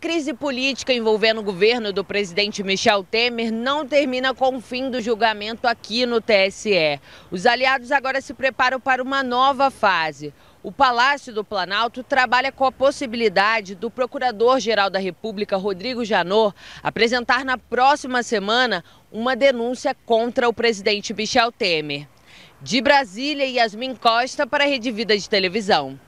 crise política envolvendo o governo do presidente Michel Temer não termina com o fim do julgamento aqui no TSE. Os aliados agora se preparam para uma nova fase. O Palácio do Planalto trabalha com a possibilidade do Procurador-Geral da República, Rodrigo Janot, apresentar na próxima semana uma denúncia contra o presidente Michel Temer. De Brasília, Yasmin Costa para a Rede Vida de Televisão.